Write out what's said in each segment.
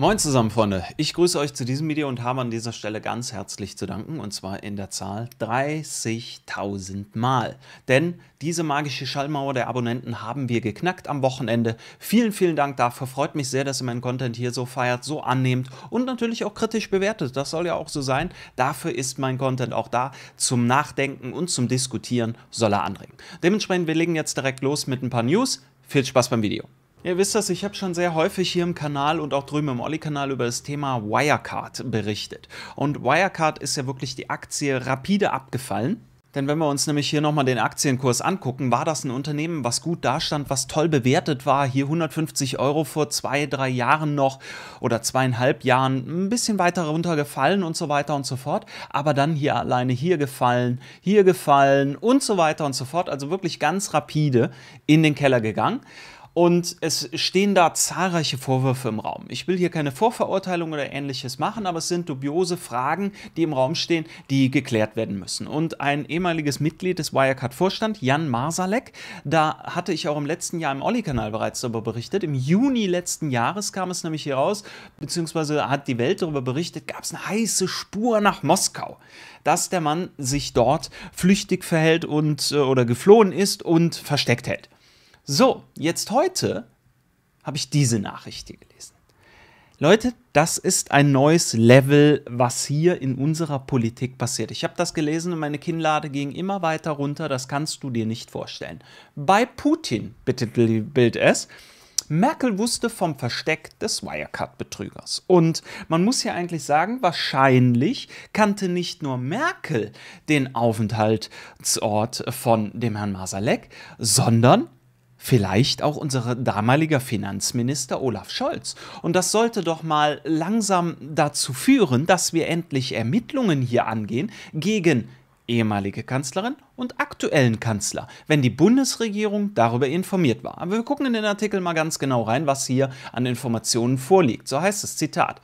Moin zusammen, Freunde. Ich grüße euch zu diesem Video und habe an dieser Stelle ganz herzlich zu danken, und zwar in der Zahl 30.000 Mal. Denn diese magische Schallmauer der Abonnenten haben wir geknackt am Wochenende. Vielen, vielen Dank dafür. Freut mich sehr, dass ihr meinen Content hier so feiert, so annehmt und natürlich auch kritisch bewertet. Das soll ja auch so sein. Dafür ist mein Content auch da. Zum Nachdenken und zum Diskutieren soll er anregen. Dementsprechend, wir legen jetzt direkt los mit ein paar News. Viel Spaß beim Video. Ihr wisst das, ich habe schon sehr häufig hier im Kanal und auch drüben im Olli-Kanal über das Thema Wirecard berichtet. Und Wirecard ist ja wirklich die Aktie rapide abgefallen. Denn wenn wir uns nämlich hier nochmal den Aktienkurs angucken, war das ein Unternehmen, was gut dastand, was toll bewertet war. Hier 150 Euro vor zwei, drei Jahren noch oder zweieinhalb Jahren ein bisschen weiter runtergefallen und so weiter und so fort. Aber dann hier alleine hier gefallen, hier gefallen und so weiter und so fort. Also wirklich ganz rapide in den Keller gegangen. Und es stehen da zahlreiche Vorwürfe im Raum. Ich will hier keine Vorverurteilung oder ähnliches machen, aber es sind dubiose Fragen, die im Raum stehen, die geklärt werden müssen. Und ein ehemaliges Mitglied des Wirecard-Vorstand, Jan Marsalek, da hatte ich auch im letzten Jahr im Olli-Kanal bereits darüber berichtet. Im Juni letzten Jahres kam es nämlich hier raus, beziehungsweise hat die Welt darüber berichtet, gab es eine heiße Spur nach Moskau, dass der Mann sich dort flüchtig verhält und äh, oder geflohen ist und versteckt hält. So, jetzt heute habe ich diese Nachricht hier gelesen. Leute, das ist ein neues Level, was hier in unserer Politik passiert. Ich habe das gelesen und meine Kinnlade ging immer weiter runter. Das kannst du dir nicht vorstellen. Bei Putin bitte Bild es. Merkel wusste vom Versteck des Wirecard-Betrügers. Und man muss ja eigentlich sagen, wahrscheinlich kannte nicht nur Merkel den Aufenthaltsort von dem Herrn Masalek, sondern Vielleicht auch unser damaliger Finanzminister Olaf Scholz. Und das sollte doch mal langsam dazu führen, dass wir endlich Ermittlungen hier angehen gegen ehemalige Kanzlerin und aktuellen Kanzler, wenn die Bundesregierung darüber informiert war. Aber wir gucken in den Artikel mal ganz genau rein, was hier an Informationen vorliegt. So heißt es Zitat.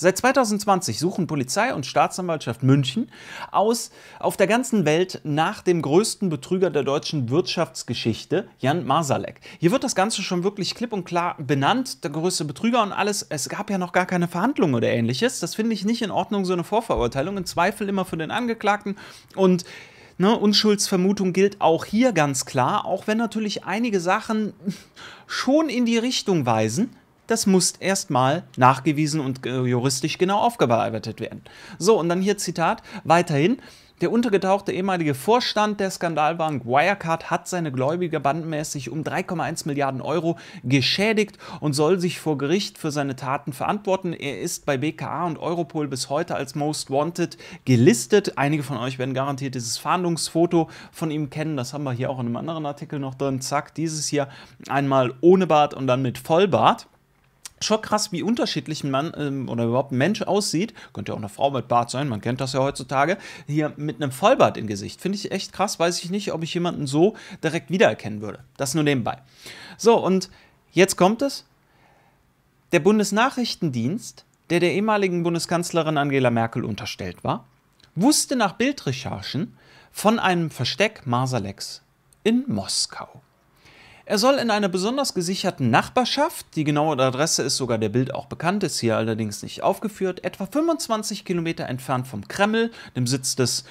Seit 2020 suchen Polizei und Staatsanwaltschaft München aus auf der ganzen Welt nach dem größten Betrüger der deutschen Wirtschaftsgeschichte, Jan Masalek. Hier wird das Ganze schon wirklich klipp und klar benannt, der größte Betrüger und alles. Es gab ja noch gar keine Verhandlungen oder ähnliches. Das finde ich nicht in Ordnung, so eine Vorverurteilung. Im Zweifel immer für den Angeklagten und Ne, Unschuldsvermutung gilt auch hier ganz klar, auch wenn natürlich einige Sachen schon in die Richtung weisen, das muss erstmal nachgewiesen und äh, juristisch genau aufgearbeitet werden. So, und dann hier Zitat, weiterhin. Der untergetauchte ehemalige Vorstand der Skandalbank Wirecard hat seine Gläubiger bandenmäßig um 3,1 Milliarden Euro geschädigt und soll sich vor Gericht für seine Taten verantworten. Er ist bei BKA und Europol bis heute als Most Wanted gelistet. Einige von euch werden garantiert dieses Fahndungsfoto von ihm kennen. Das haben wir hier auch in einem anderen Artikel noch drin. Zack, dieses hier einmal ohne Bart und dann mit Vollbart schon krass, wie unterschiedlich ein Mann ähm, oder überhaupt ein Mensch aussieht. Könnte ja auch eine Frau mit Bart sein, man kennt das ja heutzutage. Hier mit einem Vollbart im Gesicht. Finde ich echt krass, weiß ich nicht, ob ich jemanden so direkt wiedererkennen würde. Das nur nebenbei. So, und jetzt kommt es. Der Bundesnachrichtendienst, der der ehemaligen Bundeskanzlerin Angela Merkel unterstellt war, wusste nach Bildrecherchen von einem Versteck Marsalex in Moskau. Er soll in einer besonders gesicherten Nachbarschaft, die genaue Adresse ist sogar der Bild auch bekannt, ist hier allerdings nicht aufgeführt, etwa 25 Kilometer entfernt vom Kreml, dem Sitz des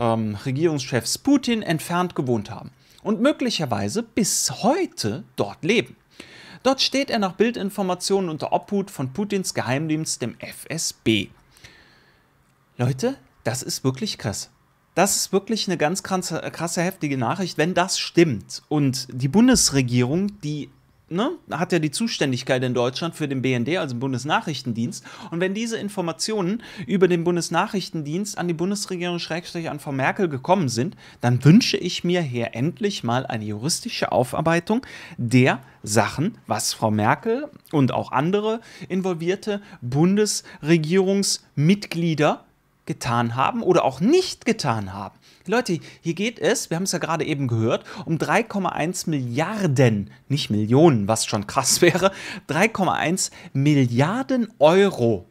ähm, Regierungschefs Putin, entfernt gewohnt haben und möglicherweise bis heute dort leben. Dort steht er nach Bildinformationen unter Obhut von Putins Geheimdienst, dem FSB. Leute, das ist wirklich krass das ist wirklich eine ganz krasse, äh, krasse, heftige Nachricht, wenn das stimmt. Und die Bundesregierung, die ne, hat ja die Zuständigkeit in Deutschland für den BND, also den Bundesnachrichtendienst. Und wenn diese Informationen über den Bundesnachrichtendienst an die Bundesregierung schrägstrich an Frau Merkel gekommen sind, dann wünsche ich mir hier endlich mal eine juristische Aufarbeitung der Sachen, was Frau Merkel und auch andere involvierte Bundesregierungsmitglieder getan haben oder auch nicht getan haben. Leute, hier geht es, wir haben es ja gerade eben gehört, um 3,1 Milliarden, nicht Millionen, was schon krass wäre, 3,1 Milliarden Euro.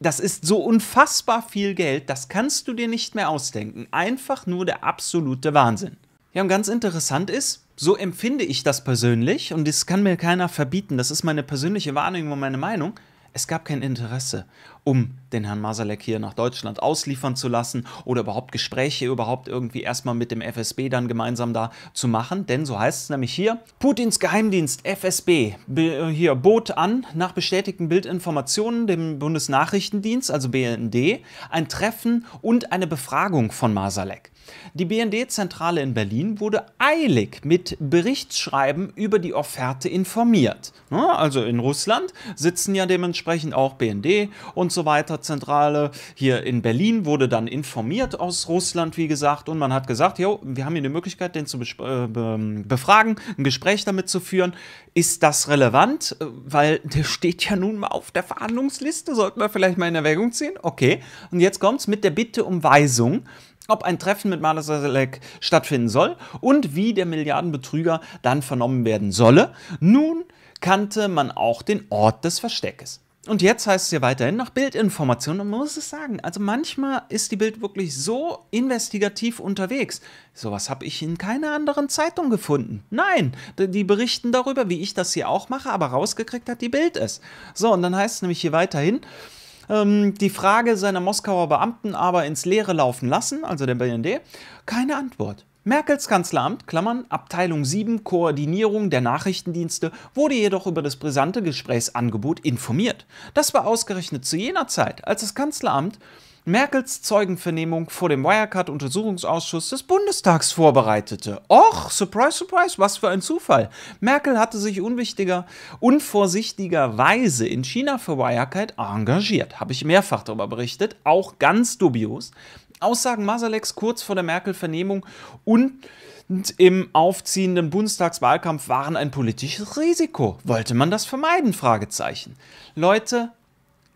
Das ist so unfassbar viel Geld, das kannst du dir nicht mehr ausdenken. Einfach nur der absolute Wahnsinn. Ja, und ganz interessant ist, so empfinde ich das persönlich und das kann mir keiner verbieten, das ist meine persönliche Wahrnehmung und meine Meinung, es gab kein Interesse um den Herrn Masalek hier nach Deutschland ausliefern zu lassen oder überhaupt Gespräche überhaupt irgendwie erstmal mit dem FSB dann gemeinsam da zu machen. Denn so heißt es nämlich hier, Putins Geheimdienst FSB äh, hier bot an, nach bestätigten Bildinformationen dem Bundesnachrichtendienst, also BND, ein Treffen und eine Befragung von Masalek. Die BND-Zentrale in Berlin wurde eilig mit Berichtsschreiben über die Offerte informiert. Ne? Also in Russland sitzen ja dementsprechend auch BND und so so weiter Zentrale hier in Berlin wurde dann informiert aus Russland, wie gesagt, und man hat gesagt, jo, wir haben hier die Möglichkeit, den zu äh, befragen, ein Gespräch damit zu führen. Ist das relevant? Äh, weil der steht ja nun mal auf der Verhandlungsliste, sollten wir vielleicht mal in Erwägung ziehen. Okay, und jetzt kommt es mit der Bitte um Weisung ob ein Treffen mit Malasalek stattfinden soll und wie der Milliardenbetrüger dann vernommen werden solle. Nun kannte man auch den Ort des Versteckes. Und jetzt heißt es ja weiterhin noch Bildinformationen. Und man muss es sagen, also manchmal ist die Bild wirklich so investigativ unterwegs. Sowas habe ich in keiner anderen Zeitung gefunden. Nein, die berichten darüber, wie ich das hier auch mache, aber rausgekriegt hat die Bild es. So, und dann heißt es nämlich hier weiterhin, ähm, die Frage seiner Moskauer Beamten aber ins Leere laufen lassen, also der BND, keine Antwort. Merkels Kanzleramt, Klammern, Abteilung 7, Koordinierung der Nachrichtendienste, wurde jedoch über das brisante Gesprächsangebot informiert. Das war ausgerechnet zu jener Zeit, als das Kanzleramt Merkels Zeugenvernehmung vor dem Wirecard-Untersuchungsausschuss des Bundestags vorbereitete. Och, surprise, surprise, was für ein Zufall. Merkel hatte sich unwichtiger, unvorsichtigerweise in China für Wirecard engagiert. Habe ich mehrfach darüber berichtet. Auch ganz dubios. Aussagen Masaleks kurz vor der Merkel-Vernehmung und im aufziehenden Bundestagswahlkampf waren ein politisches Risiko. Wollte man das vermeiden? Fragezeichen. Leute,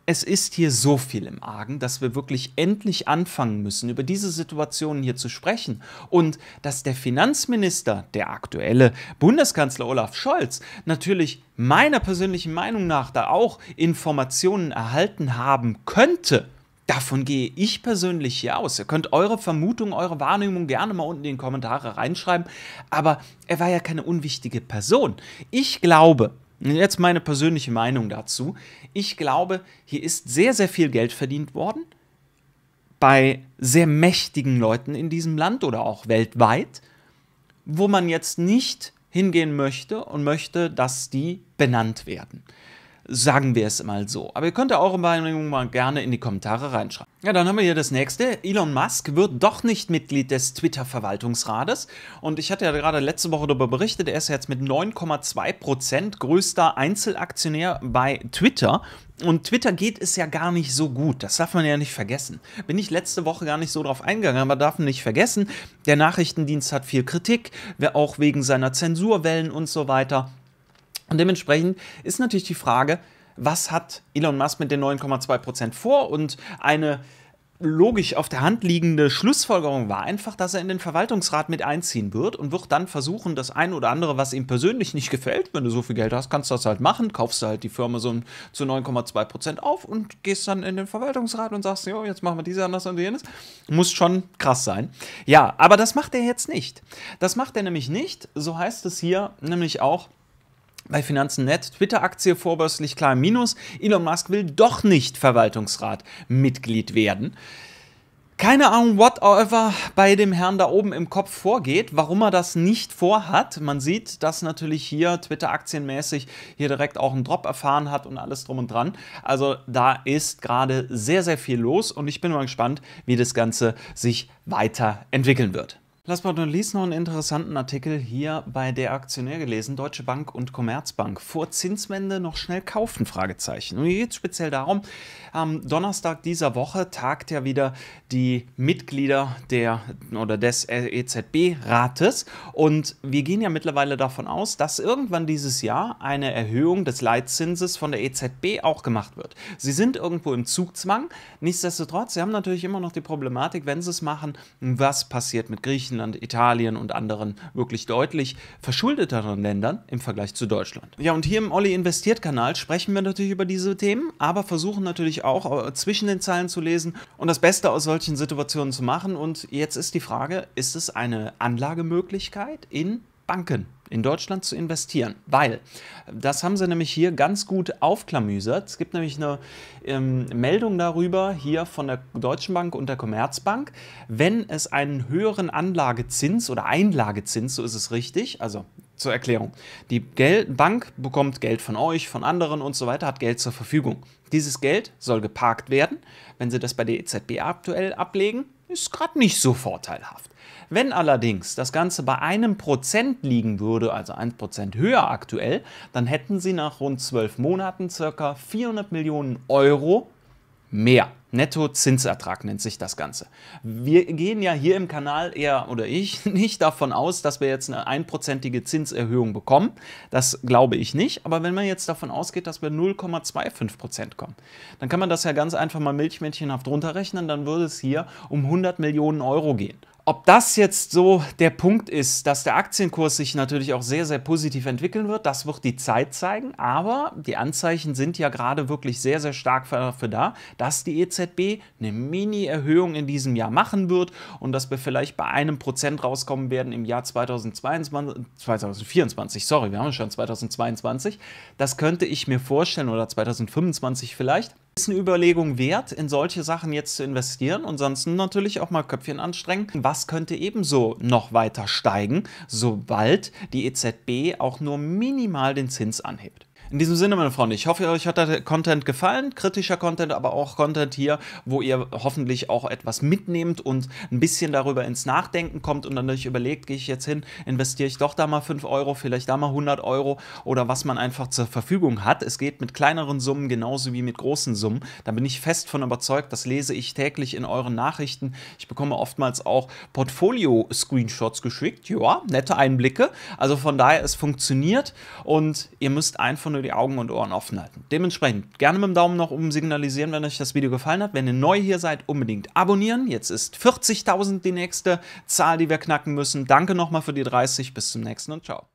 es ist hier so viel im Argen, dass wir wirklich endlich anfangen müssen, über diese Situation hier zu sprechen. Und dass der Finanzminister, der aktuelle Bundeskanzler Olaf Scholz, natürlich meiner persönlichen Meinung nach da auch Informationen erhalten haben könnte Davon gehe ich persönlich hier aus. Ihr könnt eure Vermutung, eure Wahrnehmung gerne mal unten in die Kommentare reinschreiben. Aber er war ja keine unwichtige Person. Ich glaube, jetzt meine persönliche Meinung dazu, ich glaube, hier ist sehr, sehr viel Geld verdient worden bei sehr mächtigen Leuten in diesem Land oder auch weltweit, wo man jetzt nicht hingehen möchte und möchte, dass die benannt werden. Sagen wir es mal so. Aber ihr könnt ja eure Meinung mal gerne in die Kommentare reinschreiben. Ja, dann haben wir hier das nächste. Elon Musk wird doch nicht Mitglied des Twitter-Verwaltungsrates. Und ich hatte ja gerade letzte Woche darüber berichtet, er ist jetzt mit 9,2 größter Einzelaktionär bei Twitter. Und Twitter geht es ja gar nicht so gut. Das darf man ja nicht vergessen. Bin ich letzte Woche gar nicht so drauf eingegangen, aber darf man nicht vergessen, der Nachrichtendienst hat viel Kritik, auch wegen seiner Zensurwellen und so weiter. Und dementsprechend ist natürlich die Frage, was hat Elon Musk mit den 9,2% vor? Und eine logisch auf der Hand liegende Schlussfolgerung war einfach, dass er in den Verwaltungsrat mit einziehen wird und wird dann versuchen, das eine oder andere, was ihm persönlich nicht gefällt, wenn du so viel Geld hast, kannst du das halt machen, kaufst du halt die Firma so zu 9,2 Prozent auf und gehst dann in den Verwaltungsrat und sagst, jo, jetzt machen wir diese anders und jenes. Muss schon krass sein. Ja, aber das macht er jetzt nicht. Das macht er nämlich nicht, so heißt es hier nämlich auch, bei Finanzen Net, Twitter-Aktie vorbörslich klar im Minus. Elon Musk will doch nicht Verwaltungsrat-Mitglied werden. Keine Ahnung, whatever bei dem Herrn da oben im Kopf vorgeht, warum er das nicht vorhat. Man sieht, dass natürlich hier Twitter aktienmäßig hier direkt auch einen Drop erfahren hat und alles drum und dran. Also da ist gerade sehr, sehr viel los und ich bin mal gespannt, wie das Ganze sich weiterentwickeln wird. Last but not least noch einen interessanten Artikel hier bei der Aktionär gelesen. Deutsche Bank und Commerzbank vor Zinswende noch schnell kaufen? Fragezeichen. Und hier geht es speziell darum, am Donnerstag dieser Woche tagt ja wieder die Mitglieder der oder des EZB-Rates. Und wir gehen ja mittlerweile davon aus, dass irgendwann dieses Jahr eine Erhöhung des Leitzinses von der EZB auch gemacht wird. Sie sind irgendwo im Zugzwang. Nichtsdestotrotz, sie haben natürlich immer noch die Problematik, wenn sie es machen, was passiert mit Griechenland? Griechenland, Italien und anderen wirklich deutlich verschuldeteren Ländern im Vergleich zu Deutschland. Ja, und hier im Olli Investiert Kanal sprechen wir natürlich über diese Themen, aber versuchen natürlich auch äh, zwischen den Zeilen zu lesen und das Beste aus solchen Situationen zu machen. Und jetzt ist die Frage, ist es eine Anlagemöglichkeit in Banken? in Deutschland zu investieren, weil das haben sie nämlich hier ganz gut aufklamüsert. Es gibt nämlich eine ähm, Meldung darüber hier von der Deutschen Bank und der Commerzbank, wenn es einen höheren Anlagezins oder Einlagezins, so ist es richtig, also zur Erklärung. Die Geld Bank bekommt Geld von euch, von anderen und so weiter, hat Geld zur Verfügung. Dieses Geld soll geparkt werden. Wenn Sie das bei der EZB aktuell ablegen, ist gerade nicht so vorteilhaft. Wenn allerdings das Ganze bei einem Prozent liegen würde, also 1% höher aktuell, dann hätten Sie nach rund zwölf Monaten circa 400 Millionen Euro mehr. Nettozinsertrag nennt sich das Ganze. Wir gehen ja hier im Kanal eher oder ich nicht davon aus, dass wir jetzt eine einprozentige Zinserhöhung bekommen. Das glaube ich nicht. Aber wenn man jetzt davon ausgeht, dass wir 0,25 Prozent kommen, dann kann man das ja ganz einfach mal milchmädchenhaft runterrechnen. Dann würde es hier um 100 Millionen Euro gehen. Ob das jetzt so der Punkt ist, dass der Aktienkurs sich natürlich auch sehr, sehr positiv entwickeln wird, das wird die Zeit zeigen. Aber die Anzeichen sind ja gerade wirklich sehr, sehr stark dafür da, dass die EZB eine Mini-Erhöhung in diesem Jahr machen wird und dass wir vielleicht bei einem Prozent rauskommen werden im Jahr 2022, 2024. Sorry, wir haben schon 2022. Das könnte ich mir vorstellen oder 2025 vielleicht. Ist eine Überlegung wert, in solche Sachen jetzt zu investieren und sonst natürlich auch mal Köpfchen anstrengen. Was könnte ebenso noch weiter steigen, sobald die EZB auch nur minimal den Zins anhebt? In diesem Sinne, meine Freunde, ich hoffe, euch hat der Content gefallen. Kritischer Content, aber auch Content hier, wo ihr hoffentlich auch etwas mitnehmt und ein bisschen darüber ins Nachdenken kommt und dann euch überlegt, gehe ich jetzt hin, investiere ich doch da mal 5 Euro, vielleicht da mal 100 Euro oder was man einfach zur Verfügung hat. Es geht mit kleineren Summen genauso wie mit großen Summen. Da bin ich fest von überzeugt. Das lese ich täglich in euren Nachrichten. Ich bekomme oftmals auch Portfolio-Screenshots geschickt. Ja, nette Einblicke. Also von daher, es funktioniert und ihr müsst einfach nur die Augen und Ohren offen halten. Dementsprechend gerne mit dem Daumen nach oben signalisieren, wenn euch das Video gefallen hat. Wenn ihr neu hier seid, unbedingt abonnieren. Jetzt ist 40.000 die nächste Zahl, die wir knacken müssen. Danke nochmal für die 30. Bis zum nächsten und ciao.